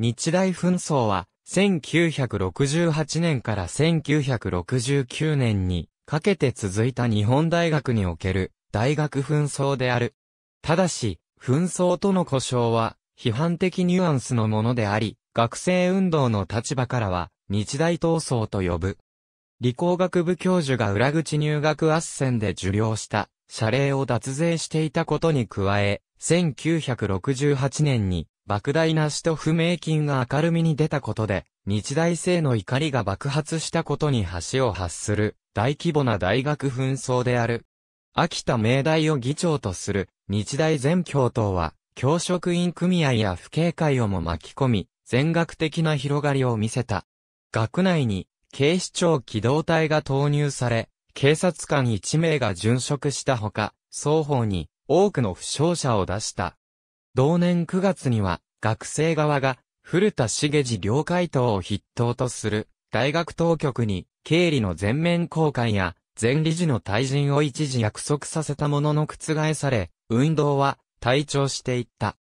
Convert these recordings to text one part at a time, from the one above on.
日大紛争は、1968年から1969年にかけて続いた日本大学における大学紛争である。ただし、紛争との呼称は批判的ニュアンスのものであり、学生運動の立場からは日大闘争と呼ぶ。理工学部教授が裏口入学圧戦で受領した謝礼を脱税していたことに加え、1968年に莫大な使と不明金が明るみに出たことで、日大生の怒りが爆発したことに橋を発する、大規模な大学紛争である。秋田明大を議長とする、日大全教頭は、教職員組合や不警会をも巻き込み、全学的な広がりを見せた。学内に、警視庁機動隊が投入され、警察官1名が殉職したほか、双方に多くの負傷者を出した。同年9月には、学生側が、古田茂次両会等を筆頭とする、大学当局に、経理の全面公開や、前理事の退陣を一時約束させたものの覆され、運動は、退庁していった。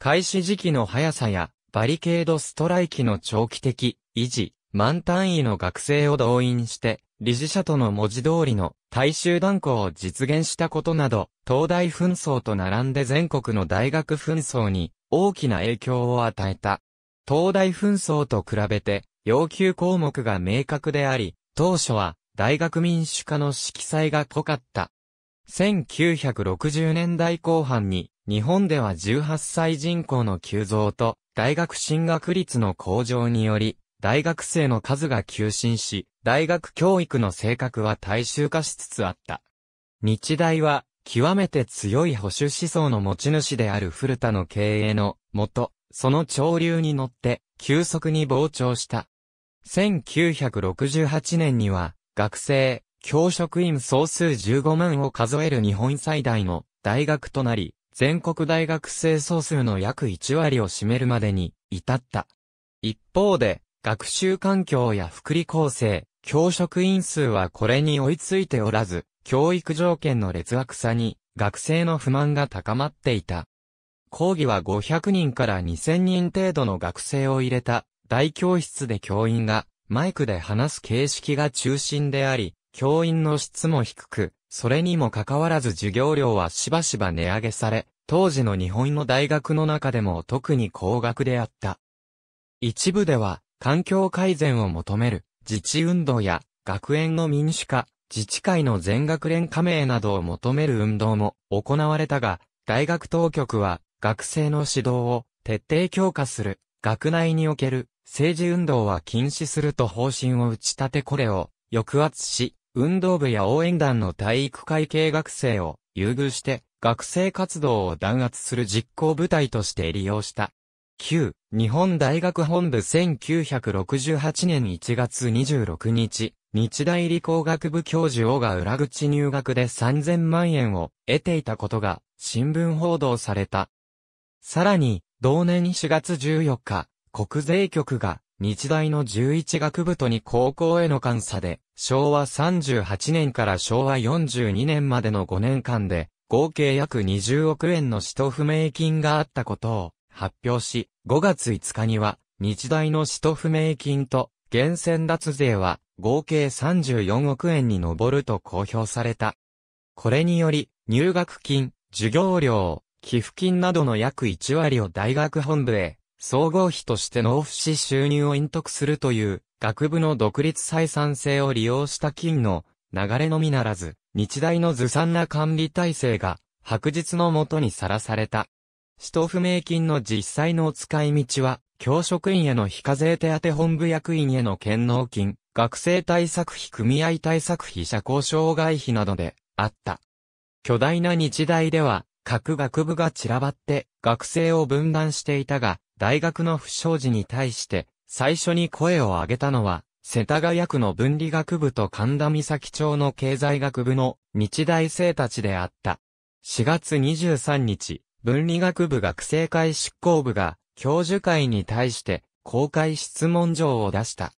開始時期の速さや、バリケードストライキの長期的、維持、満単位の学生を動員して、理事者との文字通りの大衆断交を実現したことなど、東大紛争と並んで全国の大学紛争に大きな影響を与えた。東大紛争と比べて、要求項目が明確であり、当初は大学民主化の色彩が濃かった。1960年代後半に、日本では18歳人口の急増と、大学進学率の向上により、大学生の数が急進し、大学教育の性格は大衆化しつつあった。日大は、極めて強い保守思想の持ち主である古田の経営のもと、その潮流に乗って、急速に膨張した。1968年には、学生、教職員総数15万を数える日本最大の大学となり、全国大学生総数の約1割を占めるまでに至った。一方で、学習環境や福利厚生、教職員数はこれに追いついておらず、教育条件の劣悪さに学生の不満が高まっていた。講義は500人から2000人程度の学生を入れた大教室で教員がマイクで話す形式が中心であり、教員の質も低く、それにもかかわらず授業料はしばしば値上げされ、当時の日本の大学の中でも特に高額であった。一部では、環境改善を求める自治運動や学園の民主化、自治会の全学連加盟などを求める運動も行われたが、大学当局は学生の指導を徹底強化する、学内における政治運動は禁止すると方針を打ち立てこれを抑圧し、運動部や応援団の体育会系学生を優遇して学生活動を弾圧する実行部隊として利用した。9、日本大学本部1968年1月26日、日大理工学部教授をが裏口入学で3000万円を得ていたことが新聞報道された。さらに、同年4月14日、国税局が日大の11学部とに高校への監査で、昭和38年から昭和42年までの5年間で、合計約20億円の使途不明金があったことを発表し、5月5日には、日大の使途不明金と、源泉脱税は、合計34億円に上ると公表された。これにより、入学金、授業料、寄付金などの約1割を大学本部へ、総合費として納付し収入を隠匿するという、学部の独立採算性を利用した金の流れのみならず、日大のずさんな管理体制が、白日のもとにさらされた。使途不明金の実際の使い道は、教職員への非課税手当本部役員への兼納金、学生対策費組合対策費社交障害費などで、あった。巨大な日大では、各学部が散らばって、学生を分断していたが、大学の不祥事に対して、最初に声を上げたのは、世田谷区の分理学部と神田岬町の経済学部の日大生たちであった。4月23日、文理学部学生会執行部が教授会に対して公開質問状を出した。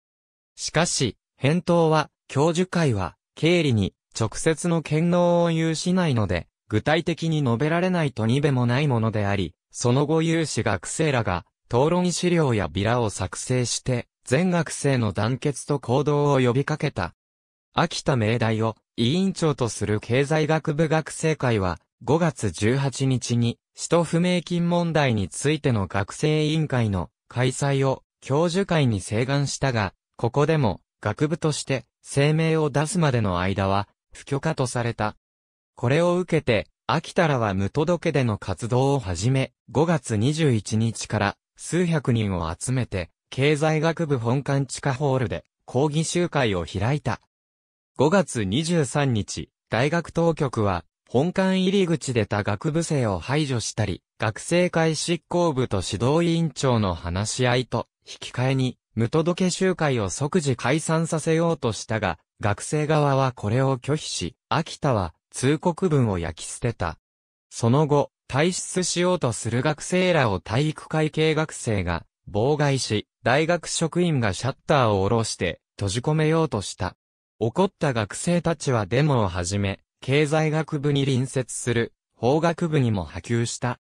しかし、返答は、教授会は、経理に直接の権能を有しないので、具体的に述べられないとにべもないものであり、その後有志学生らが、討論資料やビラを作成して、全学生の団結と行動を呼びかけた。秋田明大を委員長とする経済学部学生会は、5月18日に使途不明金問題についての学生委員会の開催を教授会に請願したが、ここでも学部として声明を出すまでの間は不許可とされた。これを受けて、秋田らは無届けでの活動を始め、5月21日から数百人を集めて、経済学部本館地下ホールで講義集会を開いた。5月23日、大学当局は本館入り口でた学部生を排除したり、学生会執行部と指導委員長の話し合いと、引き換えに、無届け集会を即時解散させようとしたが、学生側はこれを拒否し、秋田は通告文を焼き捨てた。その後、退出しようとする学生らを体育会系学生が妨害し、大学職員がシャッターを下ろして閉じ込めようとした。怒った学生たちはデモを始め、経済学部に隣接する法学部にも波及した。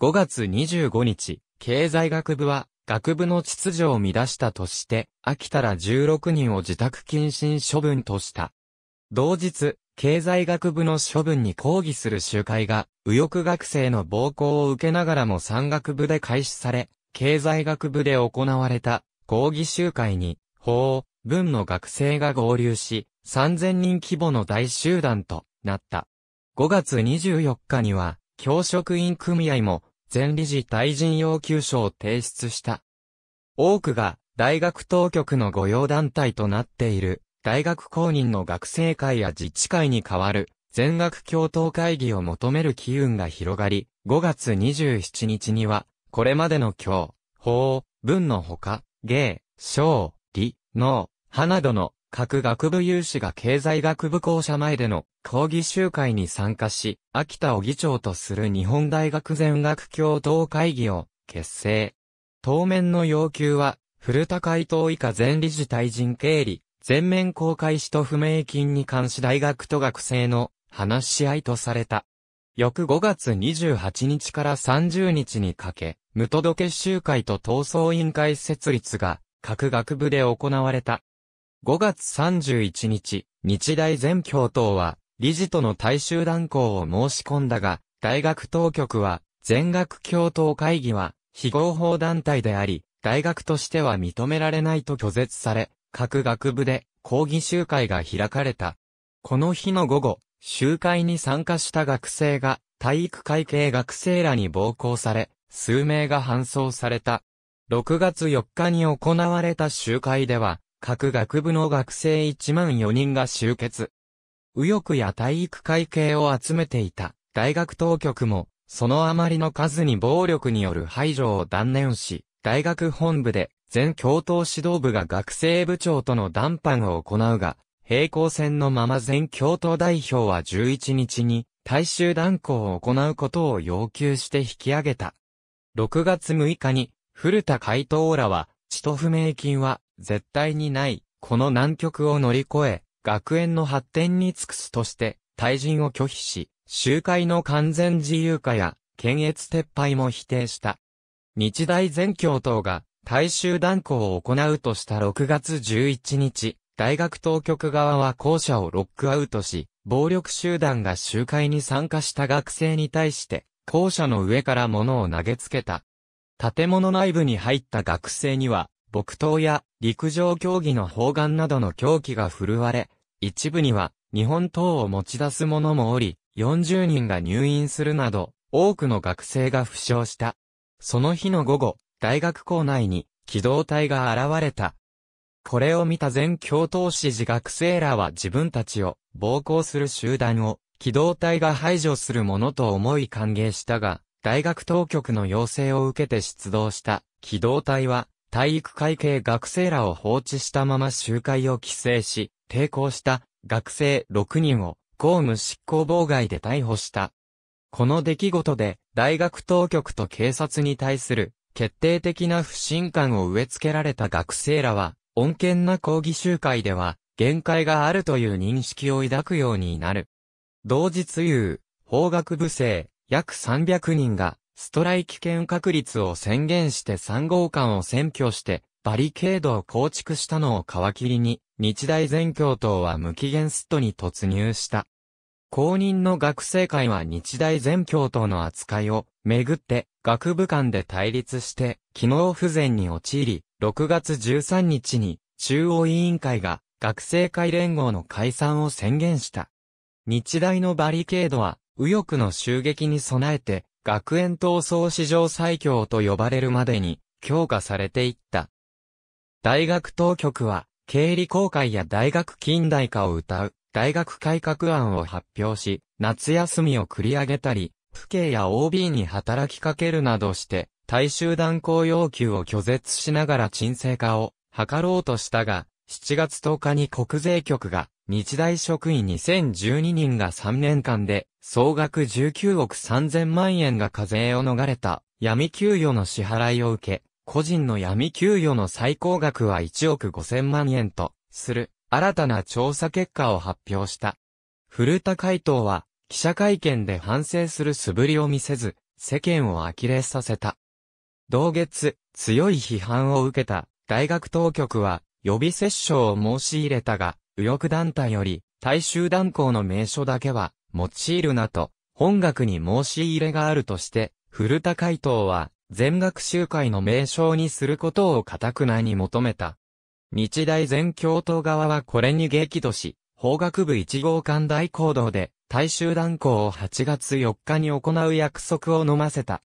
5月25日、経済学部は学部の秩序を乱したとして、秋田ら16人を自宅謹慎処分とした。同日、経済学部の処分に抗議する集会が、右翼学生の暴行を受けながらも山学部で開始され、経済学部で行われた抗議集会に、法、文の学生が合流し、3000人規模の大集団となった。5月24日には、教職員組合も、前理事退陣要求書を提出した。多くが、大学当局の御用団体となっている、大学公認の学生会や自治会に代わる、全学共闘会議を求める機運が広がり、5月27日には、これまでの教、法、文のほか、芸、小、理、能、派などの各学部有志が経済学部校舎前での講義集会に参加し、秋田を議長とする日本大学全学共同会議を結成。当面の要求は、古田会頭以下全理事退陣経理、全面公開使途不明金に関し大学と学生の話し合いとされた。翌5月28日から30日にかけ、無届け集会と闘争委員会設立が各学部で行われた。5月31日、日大全教頭は、理事との大衆断交を申し込んだが、大学当局は、全学教頭会議は、非合法団体であり、大学としては認められないと拒絶され、各学部で抗議集会が開かれた。この日の午後、集会に参加した学生が、体育会系学生らに暴行され、数名が搬送された。6月4日に行われた集会では、各学部の学生1万4人が集結。右翼や体育会系を集めていた大学当局も、そのあまりの数に暴力による排除を断念し、大学本部で全教頭指導部が学生部長との談判を行うが、平行線のまま全教頭代表は11日に大衆断行を行うことを要求して引き上げた。6月6日に古田海東らは、使と不明金は絶対にない、この難局を乗り越え、学園の発展に尽くすとして、退陣を拒否し、集会の完全自由化や、検閲撤廃も否定した。日大全教頭が、大衆断行を行うとした6月11日、大学当局側は校舎をロックアウトし、暴力集団が集会に参加した学生に対して、校舎の上から物を投げつけた。建物内部に入った学生には、木刀や陸上競技の砲丸などの狂気が振るわれ、一部には日本刀を持ち出す者もおり、40人が入院するなど、多くの学生が負傷した。その日の午後、大学校内に機動隊が現れた。これを見た全教頭指示学生らは自分たちを暴行する集団を機動隊が排除するものと思い歓迎したが、大学当局の要請を受けて出動した機動隊は体育会系学生らを放置したまま集会を規制し、抵抗した学生6人を公務執行妨害で逮捕した。この出来事で大学当局と警察に対する決定的な不信感を植え付けられた学生らは、穏健な抗議集会では限界があるという認識を抱くようになる。同日有、法学部生約300人がストライキ権確立を宣言して3号館を占拠して、バリケードを構築したのを皮切りに、日大全教頭は無期限ストに突入した。公認の学生会は日大全教頭の扱いをめぐって学部間で対立して機能不全に陥り、6月13日に中央委員会が学生会連合の解散を宣言した。日大のバリケードは右翼の襲撃に備えて学園闘争史上最強と呼ばれるまでに強化されていった。大学当局は、経理公開や大学近代化を謳う、大学改革案を発表し、夏休みを繰り上げたり、府警や OB に働きかけるなどして、大衆断行要求を拒絶しながら沈静化を図ろうとしたが、7月10日に国税局が日大職員2012人が3年間で、総額19億3000万円が課税を逃れた、闇給与の支払いを受け、個人の闇給与の最高額は1億5000万円と、する、新たな調査結果を発表した。古田回答は、記者会見で反省する素振りを見せず、世間を呆れさせた。同月、強い批判を受けた、大学当局は、予備接種を申し入れたが、右翼団体より、大衆断交の名所だけは、用いるなと、本学に申し入れがあるとして、古田海東は、全学集会の名称にすることを堅くなに求めた。日大全教頭側はこれに激怒し、法学部1号館大講堂で、大衆断交を8月4日に行う約束を飲ませた。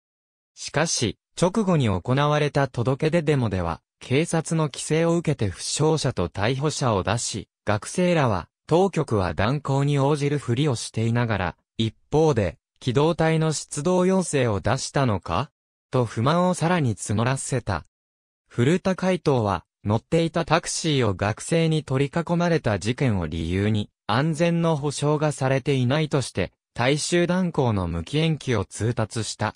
しかし、直後に行われた届け出デモでは、警察の規制を受けて負傷者と逮捕者を出し、学生らは、当局は断交に応じるふりをしていながら、一方で、機動隊の出動要請を出したのかと不満をさらに募らせた。古田海斗は、乗っていたタクシーを学生に取り囲まれた事件を理由に、安全の保障がされていないとして、大衆断交の無期延期を通達した。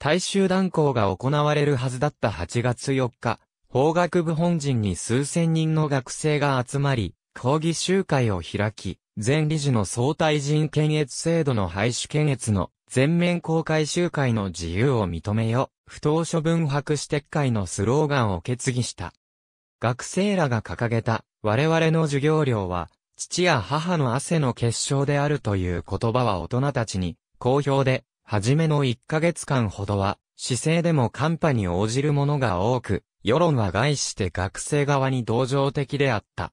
大衆断交が行われるはずだった8月4日、法学部本陣に数千人の学生が集まり、抗議集会を開き、前理事の相対人検閲制度の廃止検閲の全面公開集会の自由を認めよ、不当処分白紙撤回のスローガンを決議した。学生らが掲げた、我々の授業料は、父や母の汗の結晶であるという言葉は大人たちに、好評で、初めの1ヶ月間ほどは、姿勢でも寒波に応じるものが多く、世論は害して学生側に同情的であった。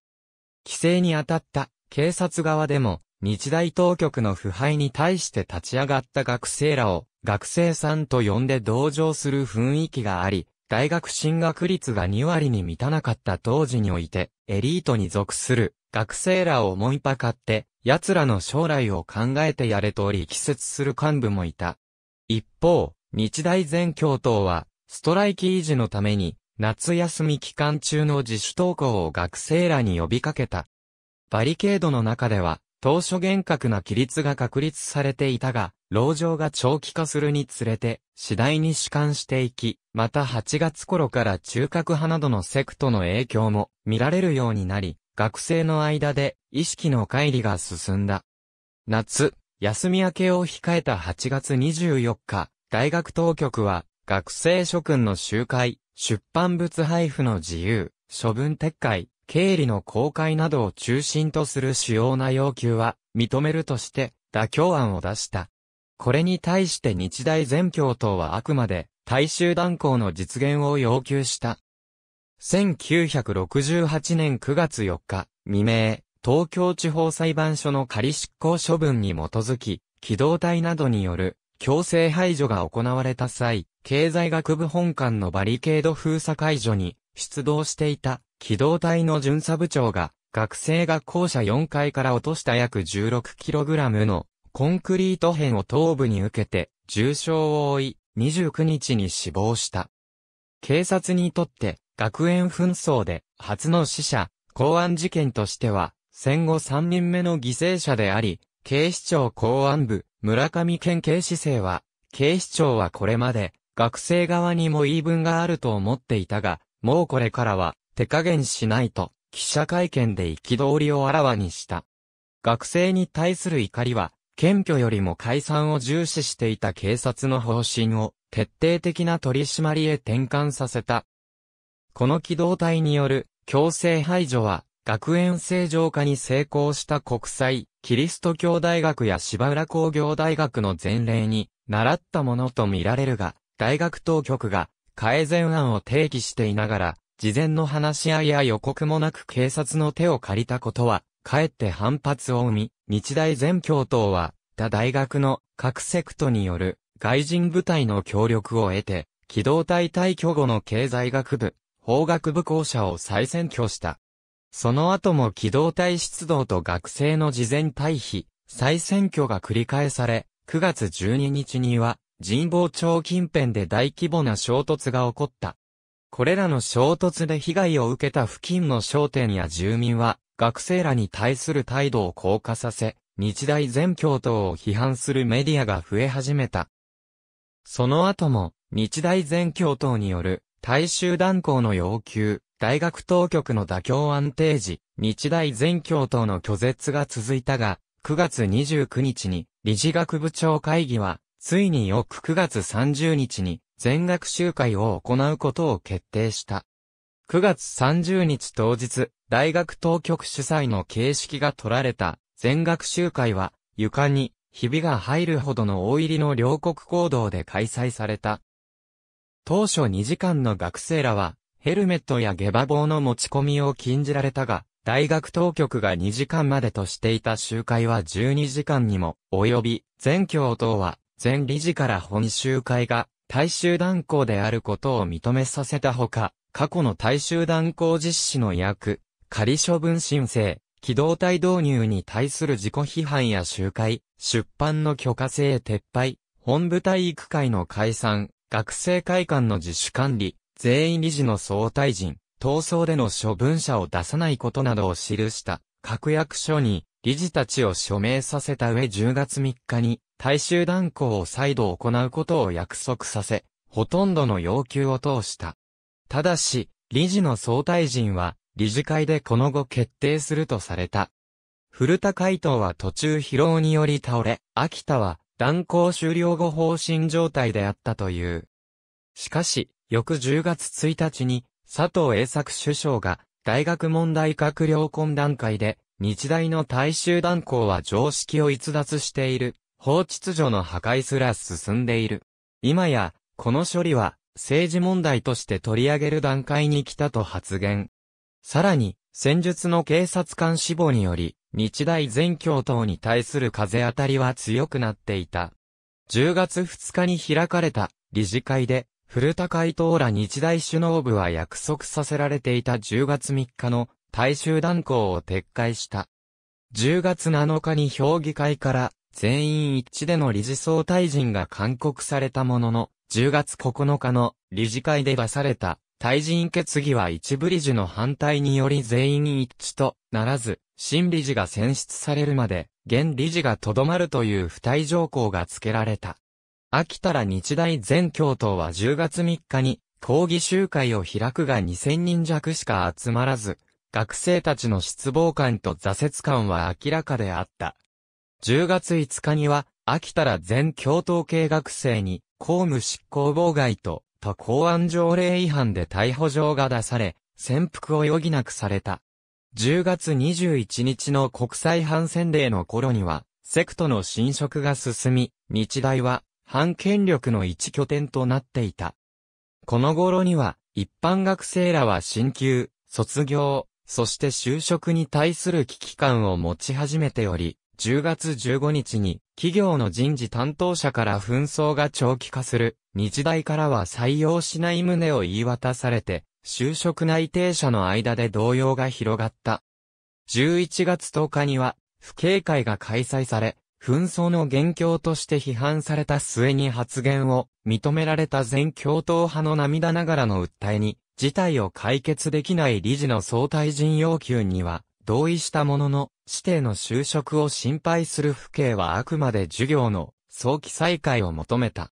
規制に当たった警察側でも、日大当局の腐敗に対して立ち上がった学生らを、学生さんと呼んで同情する雰囲気があり、大学進学率が2割に満たなかった当時において、エリートに属する学生らを思いパカって、奴らの将来を考えてやれと力説する幹部もいた。一方、日大全教頭は、ストライキ維持のために、夏休み期間中の自主登校を学生らに呼びかけた。バリケードの中では、当初厳格な規律が確立されていたが、牢状が長期化するにつれて、次第に主観していき、また8月頃から中核派などのセクトの影響も見られるようになり、学生の間で意識の乖離が進んだ。夏、休み明けを控えた8月24日、大学当局は、学生諸君の集会、出版物配布の自由、処分撤回、経理の公開などを中心とする主要な要求は認めるとして妥協案を出した。これに対して日大全共党はあくまで大衆断行の実現を要求した。1968年9月4日未明、東京地方裁判所の仮執行処分に基づき、機動隊などによる強制排除が行われた際、経済学部本館のバリケード封鎖解除に出動していた機動隊の巡査部長が学生が校舎4階から落とした約 16kg のコンクリート片を頭部に受けて重傷を負い29日に死亡した。警察にとって学園紛争で初の死者、公安事件としては戦後3人目の犠牲者であり、警視庁公安部村上県警視正は、警視庁はこれまで、学生側にも言い分があると思っていたが、もうこれからは、手加減しないと、記者会見で憤りをあらわにした。学生に対する怒りは、検挙よりも解散を重視していた警察の方針を、徹底的な取り締まりへ転換させた。この機動隊による強制排除は学園正常化に成功した国際、キリスト教大学や芝浦工業大学の前例に、習ったものとみられるが、大学当局が改善案を提起していながら、事前の話し合いや予告もなく警察の手を借りたことは、かえって反発を生み、日大全教頭は、他大学の各セクトによる外人部隊の協力を得て、機動隊退去後の経済学部、法学部校舎を再選挙した。その後も機動隊出動と学生の事前退避、再選挙が繰り返され、9月12日には、神保町近辺で大規模な衝突が起こった。これらの衝突で被害を受けた付近の商店や住民は、学生らに対する態度を硬化させ、日大全教頭を批判するメディアが増え始めた。その後も、日大全教頭による大衆断行の要求、大学当局の妥協安定時、日大全教頭の拒絶が続いたが、9月29日に理事学部長会議は、ついに翌9月30日に全学集会を行うことを決定した。9月30日当日、大学当局主催の形式が取られた全学集会は、床にひびが入るほどの大入りの両国行動で開催された。当初2時間の学生らは、ヘルメットや下馬棒の持ち込みを禁じられたが、大学当局が2時間までとしていた集会は12時間にも及び、全教頭は全理事から本集会が大衆断交であることを認めさせたほか、過去の大衆断交実施の役、仮処分申請、機動隊導入に対する自己批判や集会、出版の許可制撤廃、本部体育会の解散、学生会館の自主管理、全員理事の総退陣、闘争での処分者を出さないことなどを記した確約書に理事たちを署名させた上10月3日に大衆断行を再度行うことを約束させ、ほとんどの要求を通した。ただし、理事の総退陣は理事会でこの後決定するとされた。古田海答は途中疲労により倒れ、秋田は断行終了後方針状態であったという。しかし、翌10月1日に、佐藤栄作首相が、大学問題閣僚懇談会で、日大の大衆断行は常識を逸脱している。法秩序の破壊すら進んでいる。今や、この処理は、政治問題として取り上げる段階に来たと発言。さらに、戦術の警察官死亡により、日大全教頭に対する風当たりは強くなっていた。10月2日に開かれた理事会で、古田海東ら日大首脳部は約束させられていた10月3日の大衆断交を撤回した。10月7日に評議会から全員一致での理事総退陣が勧告されたものの、10月9日の理事会で出された退陣決議は一部理事の反対により全員一致とならず、新理事が選出されるまで、現理事がとどまるという不対条項が付けられた。秋田ら日大全教頭は10月3日に抗議集会を開くが2000人弱しか集まらず、学生たちの失望感と挫折感は明らかであった。10月5日には、秋田ら全教頭系学生に公務執行妨害と他公安条例違反で逮捕状が出され、潜伏を余儀なくされた。10月21日の国際反戦令の頃には、セクトの侵食が進み、日大は反権力の一拠点となっていた。この頃には、一般学生らは進級、卒業、そして就職に対する危機感を持ち始めており、10月15日に企業の人事担当者から紛争が長期化する、日大からは採用しない旨を言い渡されて、就職内定者の間で動揺が広がった。11月10日には、不警会が開催され、紛争の元凶として批判された末に発言を認められた全共闘派の涙ながらの訴えに、事態を解決できない理事の総退陣要求には同意したものの、指定の就職を心配する父兄はあくまで授業の早期再開を求めた。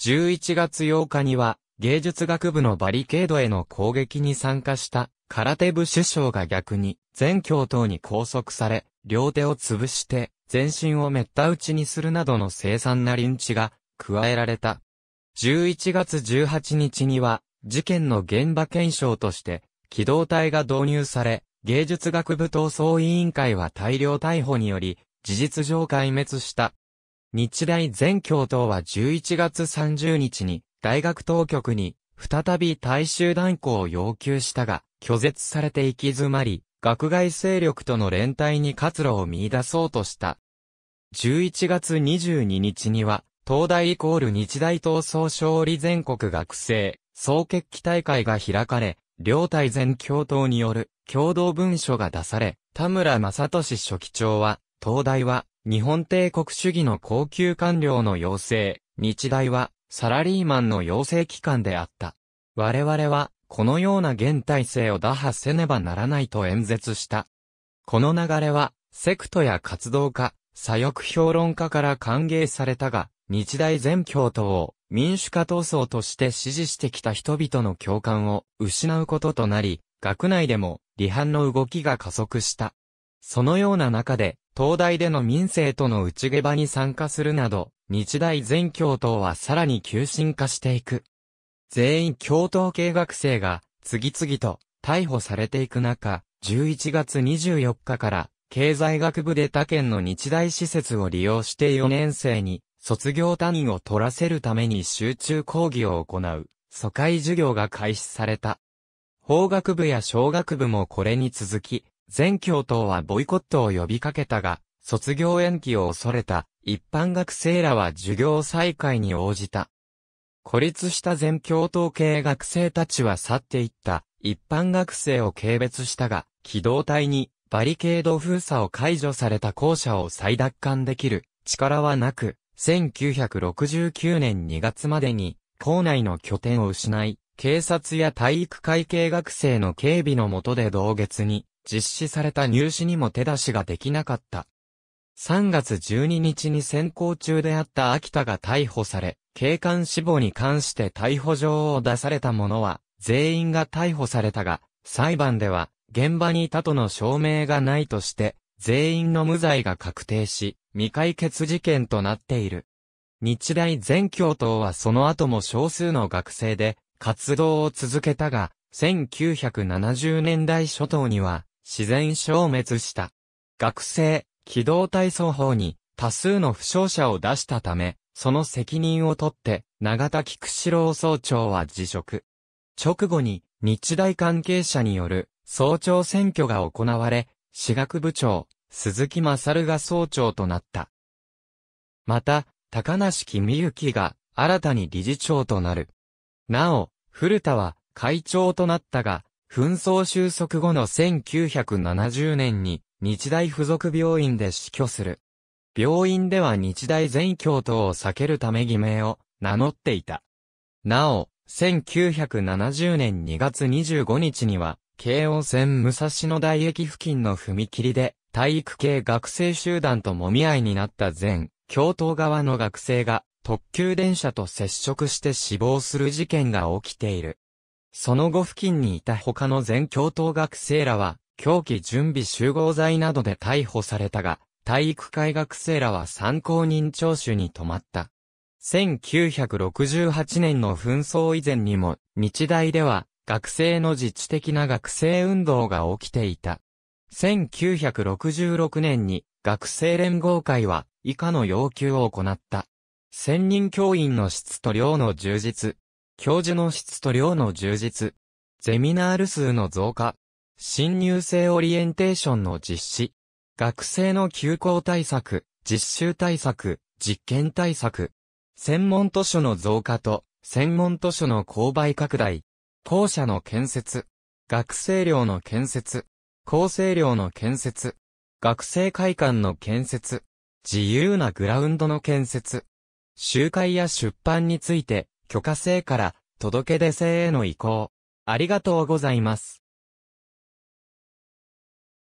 11月8日には芸術学部のバリケードへの攻撃に参加した空手部首相が逆に、全教頭に拘束され、両手を潰して、全身を滅多打ちにするなどの凄惨なリンチが、加えられた。11月18日には、事件の現場検証として、機動隊が導入され、芸術学部闘争委員会は大量逮捕により、事実上壊滅した。日大全教頭は11月30日に、大学当局に、再び大衆断行を要求したが、拒絶されて行き詰まり、学外勢力との連帯に活路を見出そうとした。11月22日には、東大イコール日大闘争勝利全国学生、総決起大会が開かれ、両大全共闘による共同文書が出され、田村正俊書記長は、東大は、日本帝国主義の高級官僚の要請、日大は、サラリーマンの要請機関であった。我々は、このような現体制を打破せねばならないと演説した。この流れは、セクトや活動家、左翼評論家から歓迎されたが、日大全共闘を民主化闘争として支持してきた人々の共感を失うこととなり、学内でも離反の動きが加速した。そのような中で、東大での民生との打ち下場に参加するなど、日大全共闘はさらに急進化していく。全員教頭系学生が次々と逮捕されていく中、11月24日から経済学部で他県の日大施設を利用して4年生に卒業単位を取らせるために集中講義を行う、疎開授業が開始された。法学部や小学部もこれに続き、全教頭はボイコットを呼びかけたが、卒業延期を恐れた一般学生らは授業再開に応じた。孤立した全教頭系学生たちは去っていった、一般学生を軽蔑したが、機動隊にバリケード封鎖を解除された校舎を再奪還できる力はなく、1969年2月までに校内の拠点を失い、警察や体育会系学生の警備の下で同月に実施された入試にも手出しができなかった。3月12日に選考中であった秋田が逮捕され、警官死亡に関して逮捕状を出された者は、全員が逮捕されたが、裁判では、現場にいたとの証明がないとして、全員の無罪が確定し、未解決事件となっている。日大全教頭はその後も少数の学生で活動を続けたが、1970年代初頭には自然消滅した。学生、機動体操法に多数の負傷者を出したため、その責任を取って、長田菊四郎総長は辞職。直後に、日大関係者による、総長選挙が行われ、私学部長、鈴木勝が総長となった。また、高梨君幸が、新たに理事長となる。なお、古田は、会長となったが、紛争収束後の1970年に、日大附属病院で死去する。病院では日大全教頭を避けるため偽名を名乗っていた。なお、1970年2月25日には、京王線武蔵野台駅付近の踏切で、体育系学生集団ともみ合いになった全教頭側の学生が、特急電車と接触して死亡する事件が起きている。その後付近にいた他の全教頭学生らは、狂気準備集合罪などで逮捕されたが、体育会学生らは参考人聴取に止まった。1968年の紛争以前にも、日大では、学生の自治的な学生運動が起きていた。1966年に、学生連合会は、以下の要求を行った。専任教員の質と量の充実。教授の質と量の充実。ゼミナール数の増加。新入生オリエンテーションの実施。学生の休校対策、実習対策、実験対策。専門図書の増加と、専門図書の購買拡大。校舎の建設。学生寮の建設。厚生寮の建設。学生会館の建設。自由なグラウンドの建設。集会や出版について、許可制から、届け出制への移行。ありがとうございます。